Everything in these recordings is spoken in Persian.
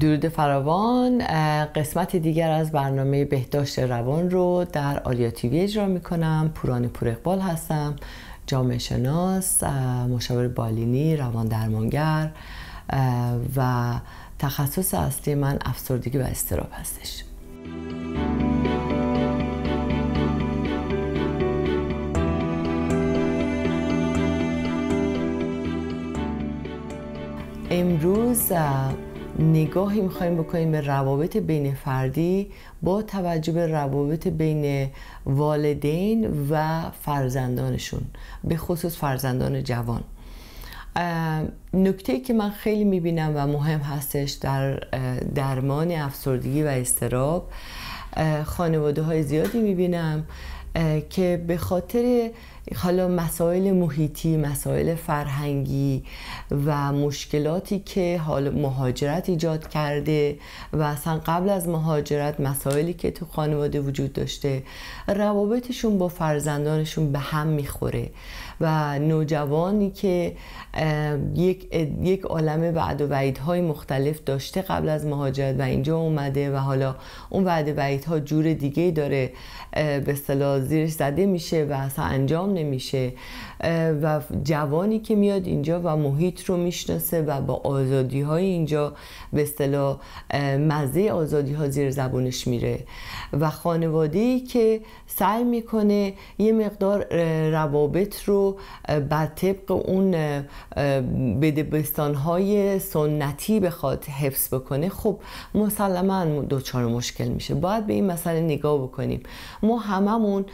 درود فراوان قسمت دیگر از برنامه بهداشت روان رو در آلیا تیوی اجرا می کنم پوران پور اقبال هستم جامعه شناس مشاور بالینی روان درمانگر و تخصص اصلی من افسردگی و استراب هستش امروز نگاهی میخوایم بکنیم به روابط بین فردی با توجه به روابط بین والدین و فرزندانشون به خصوص فرزندان جوان نکته که من خیلی میبینم و مهم هستش در درمان افسردگی و استراب خانواده های زیادی میبینم که به خاطر حالا مسائل محیطی مسائل فرهنگی و مشکلاتی که حال مهاجرت ایجاد کرده و اصلا قبل از مهاجرت مسائلی که تو خانواده وجود داشته روابطشون با فرزندانشون به هم میخوره و نوجوانی که یک یک عالم وعد و وعیدهای مختلف داشته قبل از مهاجرت و اینجا اومده و حالا اون وعد و وعیدها جور دیگه داره به اصطلاح زیرش زده میشه و اصلا انجام نمیشه و جوانی که میاد اینجا و محیط رو میشناسه و با آزادی های اینجا به اصطلاح مزه آزادی ها زیر زبونش میره و خانواده ای که سعی میکنه یه مقدار روابط رو بعد بر طبق اون بدبستان های سنتی بخواد حفظ بکنه خب مسلما دوچار مشکل میشه باید به این مسئله نگاه بکنیم ما هممون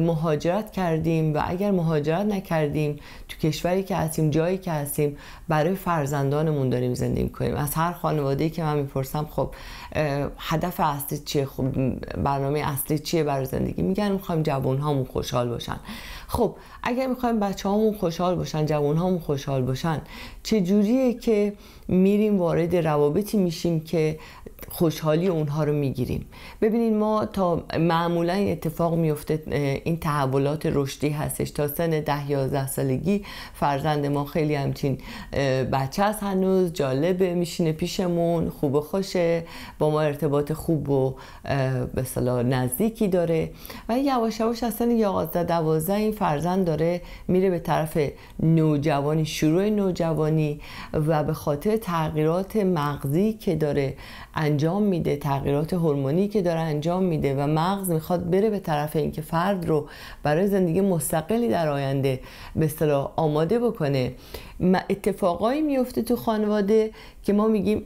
مهاجرت کردیم و اگر مهاجرت نکردیم تو کشوری که هستیم جایی که هستیم برای فرزندانمون داریم زندگی کنیم از هر خانواده که من میپرسم خب هدف اصلی چیه خب برنامه اصلی چیه برای زندگی میگن میخوایم جوان هامون خوشحال باشن خب اگر میخوایم بچه هامون خوشحال باشن جوان هامون خوشحال باشن چجوریه که میریم وارد روابطی میشیم که خوشحالی اونها رو میگیریم ببینید ما تا معمولا اتفاق میفته این تحولات رشدی هستش تا سن ده یازده سالگی فرزند ما خیلی همچین بچه هست هنوز جالبه میشینه پیشمون خوب خوشه با ما ارتباط خوب و به نزدیکی داره و یواش یواش اصلا یازده دوازده این فرزند داره میره به طرف نوجوانی شروع نوجوانی و به خاطر تغییرات مغزی که داره انجام میده تغییرات هورمونی که داره انجام میده و مغز میخواد بره به طرف اینکه فرد رو برای زندگی مستقلی در آینده به اصطلاح آماده بکنه اتفاقایی میفته تو خانواده که ما میگیم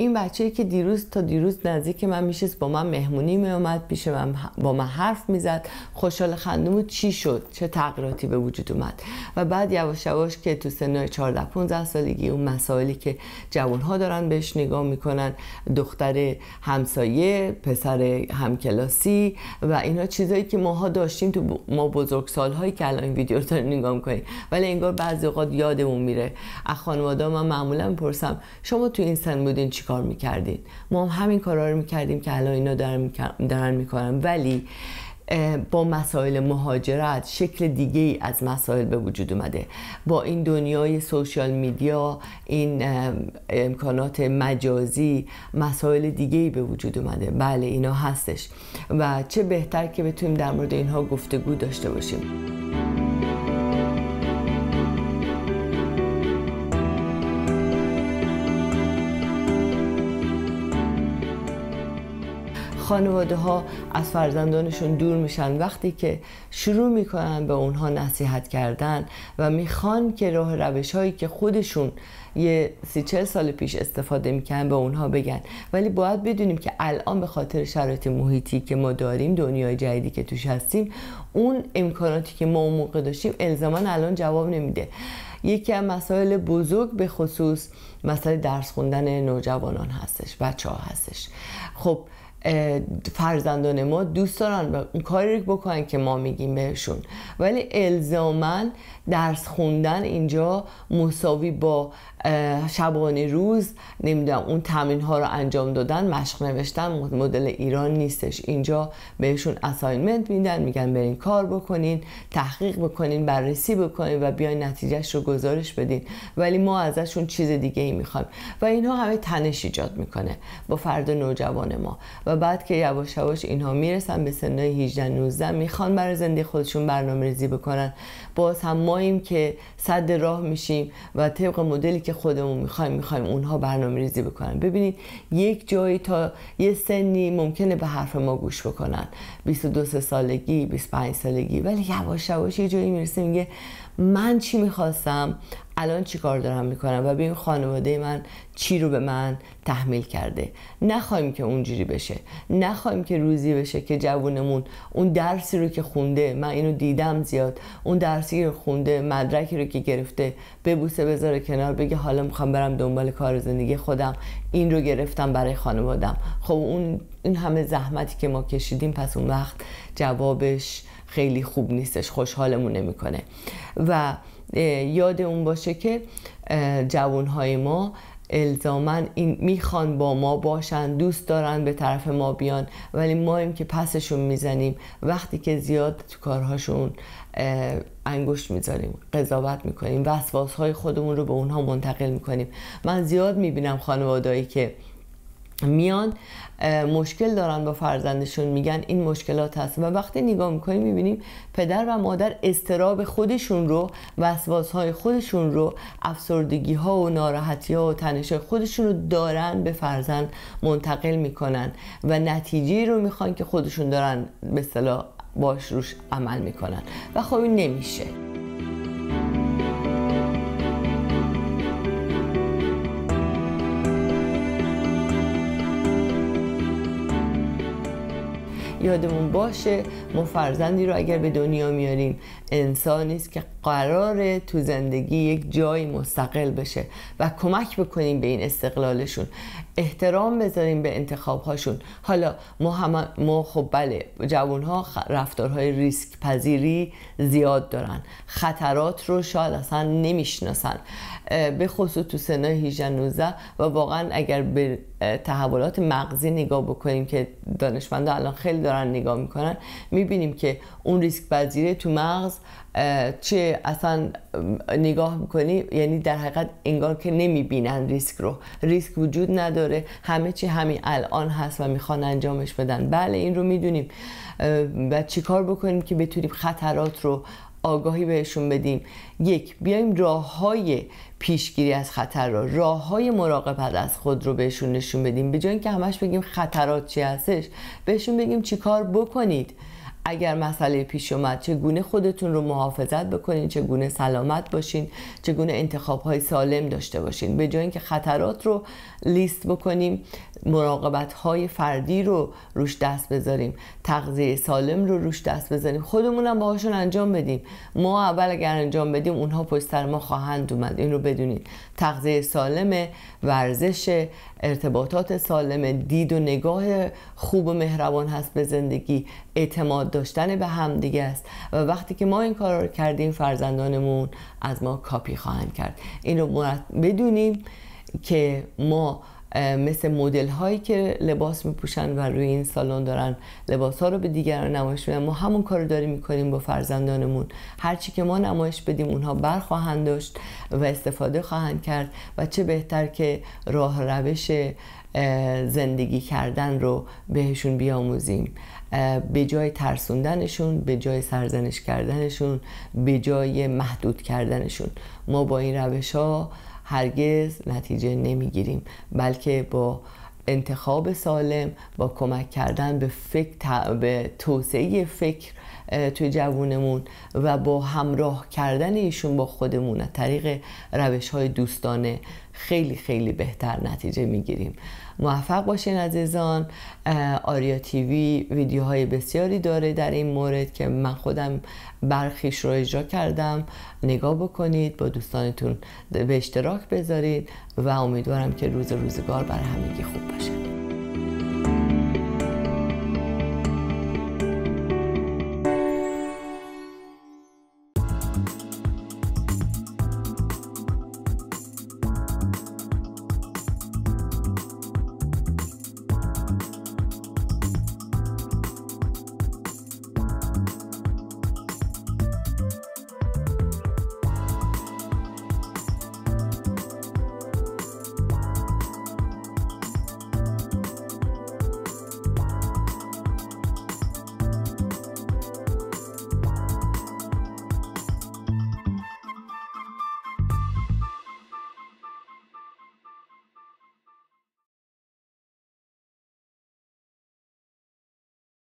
این بچه که دیروز تا دیروز نزدیک من میشست با من مهمونی میومد پیش من با من حرف میزد خوشحال خندومو چی شد چه تغییراتی به وجود اومد و بعد یواش یواش که تو سن 14 15 سالگی اون مسائلی که ها دارن بهش نگاه میکنن دختر همسایه پسر همکلاسی و اینا چیزایی که ماها داشتیم تو ما بزرگ سالهایی که الان این ویدیو رو نگاه میکنیم ولی انگار بعضی اوقات یادمون میره از خانواده من معمولا میپرسم شما تو این سن بودین چی کار میکردین ما هم همین کارا رو میکردیم که الان اینا دارن, دارن میکنن ولی با مسائل مهاجرت شکل دیگه ای از مسائل به وجود اومده با این دنیای سوشال میدیا این امکانات مجازی مسائل دیگه ای به وجود اومده بله اینا هستش و چه بهتر که بتونیم در مورد اینها گفتگو داشته باشیم خانواده ها از فرزندانشون دور میشن وقتی که شروع میکنن به اونها نصیحت کردن و میخوان که راه روش هایی که خودشون یه سی چه سال پیش استفاده میکنن به اونها بگن ولی باید بدونیم که الان به خاطر شرایط محیطی که ما داریم دنیای جدیدی که توش هستیم اون امکاناتی که ما اون موقع داشتیم الزمان الان جواب نمیده یکی از مسائل بزرگ به خصوص مسئله درس خوندن نوجوانان هستش بچه هستش خب فرزندان ما دوست دارن و اون کاری رو بکنن که ما میگیم بهشون ولی الزامن درس خوندن اینجا مساوی با شبانه روز نمیدونم اون تمرین ها رو انجام دادن مشق نوشتن مدل ایران نیستش اینجا بهشون اساینمنت میدن میگن برین کار بکنین تحقیق بکنین بررسی بکنین و بیاین نتیجهش رو گزارش بدین ولی ما ازشون چیز دیگه ای میخوایم و اینها همه تنش ایجاد میکنه با فرد نوجوان ما و بعد که یواش یواش اینها میرسن به سنهای 18 19 میخوان برای زندگی خودشون برنامه‌ریزی بکنن باز هم که صد راه میشیم و طبق مدلی که خودمون میخوایم میخوایم اونها برنامه ریزی بکنن ببینید یک جایی تا یه سنی ممکنه به حرف ما گوش بکنن 22 سالگی 25 سالگی ولی یواش یواش یه جایی میرسه میگه من چی میخواستم الان چی کار دارم میکنم و ببین خانواده من چی رو به من تحمیل کرده نخوایم که اونجوری بشه نخوایم که روزی بشه که جوونمون اون درسی رو که خونده من اینو دیدم زیاد اون درسی رو خونده مدرکی رو که گرفته ببوسه بذاره کنار بگه حالا میخوام برم دنبال کار زندگی خودم این رو گرفتم برای خانوادم خب اون این همه زحمتی که ما کشیدیم پس اون وقت جوابش خیلی خوب نیستش خوشحالمون نمیکنه و یاد اون باشه که جوانهای ما الزامن این میخوان با ما باشن دوست دارن به طرف ما بیان ولی ما ایم که پسشون میزنیم وقتی که زیاد تو کارهاشون انگشت میذاریم قضاوت میکنیم وسواس های خودمون رو به اونها منتقل میکنیم من زیاد میبینم خانوادهایی که میان مشکل دارن با فرزندشون میگن این مشکلات هست و وقتی نگاه میکنیم میبینیم پدر و مادر استراب خودشون رو وسواس های خودشون رو افسردگی ها و ناراحتی ها و تنش خودشون رو دارن به فرزند منتقل میکنن و نتیجه رو میخوان که خودشون دارن به صلاح باش روش عمل میکنن و خب این نمیشه یادمون باشه ما فرزندی رو اگر به دنیا میاریم انسانی است که قرار تو زندگی یک جای مستقل بشه و کمک بکنیم به این استقلالشون احترام بذاریم به انتخاب هاشون حالا ما, ما خب بله جوان رفتارهای ریسک پذیری زیاد دارن خطرات رو شاید اصلا نمیشناسن به خصوص تو سنای هیجانوزه و واقعا اگر به تحولات مغزی نگاه بکنیم که دانشمندان الان خیلی دارن نگاه میکنن میبینیم که اون ریسک پذیری تو مغز چه که اصلا نگاه میکنی یعنی در حقیقت انگار که نمیبینن ریسک رو ریسک وجود نداره همه چی همین الان هست و میخوان انجامش بدن بله این رو میدونیم و چیکار بکنیم که بتونیم خطرات رو آگاهی بهشون بدیم یک بیایم راه های پیشگیری از خطر رو، راه های مراقبت از خود رو بهشون نشون بدیم به جای اینکه همش بگیم خطرات چی هستش بهشون بگیم چیکار بکنید اگر مسئله پیش اومد چگونه خودتون رو محافظت بکنین چگونه سلامت باشین چگونه انتخاب های سالم داشته باشین به جای اینکه خطرات رو لیست بکنیم مراقبت های فردی رو روش دست بذاریم تغذیه سالم رو روش دست بذاریم خودمون باهاشون انجام بدیم ما اول اگر انجام بدیم اونها پشت سر ما خواهند اومد این رو بدونید تغذیه سالم ورزش ارتباطات سالم دید و نگاه خوب و مهربان هست به زندگی اعتماد داشتن به همدیگه است و وقتی که ما این کار رو کردیم فرزندانمون از ما کاپی خواهند کرد این رو بدونیم که ما مثل مدل هایی که لباس میپوشن و روی این سالن دارن لباس ها رو به دیگران نمایش میدن ما همون کار رو داریم میکنیم با فرزندانمون هرچی که ما نمایش بدیم اونها برخواهند داشت و استفاده خواهند کرد و چه بهتر که راه روش زندگی کردن رو بهشون بیاموزیم به جای ترسوندنشون به جای سرزنش کردنشون به جای محدود کردنشون ما با این روش ها هرگز نتیجه نمیگیریم بلکه با انتخاب سالم با کمک کردن به فکر به توسعه فکر توی جوونمون و با همراه کردن ایشون با خودمون از طریق روش های دوستانه خیلی خیلی بهتر نتیجه میگیریم موفق باشین عزیزان آریا تیوی ویدیوهای بسیاری داره در این مورد که من خودم برخیش رو اجرا کردم نگاه بکنید با دوستانتون به اشتراک بذارید و امیدوارم که روز روزگار بر همگی خوب باشه